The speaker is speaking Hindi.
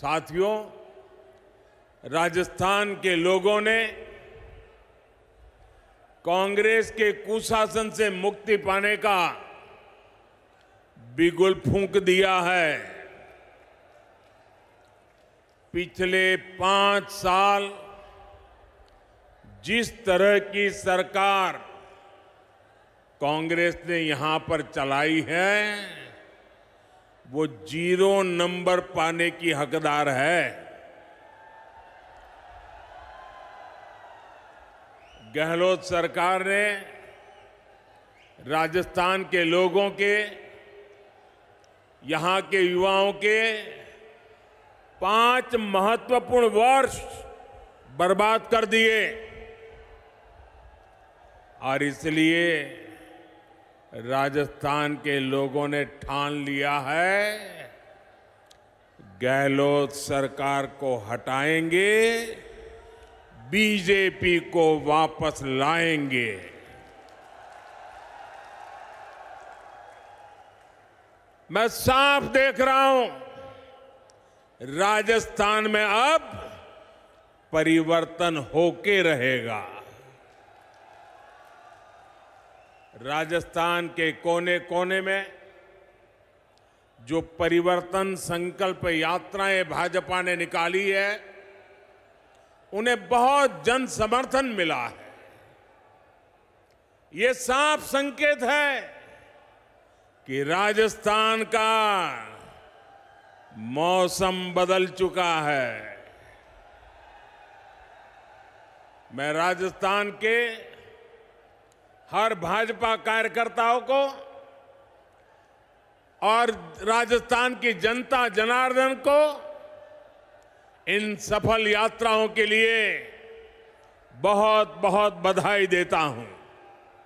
साथियों राजस्थान के लोगों ने कांग्रेस के कुशासन से मुक्ति पाने का बिगुल फूंक दिया है पिछले पांच साल जिस तरह की सरकार कांग्रेस ने यहां पर चलाई है वो जीरो नंबर पाने की हकदार है गहलोत सरकार ने राजस्थान के लोगों के यहां के युवाओं के पांच महत्वपूर्ण वर्ष बर्बाद कर दिए और इसलिए राजस्थान के लोगों ने ठान लिया है गहलोत सरकार को हटाएंगे बीजेपी को वापस लाएंगे मैं साफ देख रहा हूं राजस्थान में अब परिवर्तन होके रहेगा राजस्थान के कोने कोने में जो परिवर्तन संकल्प यात्राएं भाजपा ने निकाली है उन्हें बहुत जन समर्थन मिला है ये साफ संकेत है कि राजस्थान का मौसम बदल चुका है मैं राजस्थान के हर भाजपा कार्यकर्ताओं को और राजस्थान की जनता जनार्दन को इन सफल यात्राओं के लिए बहुत बहुत बधाई देता हूं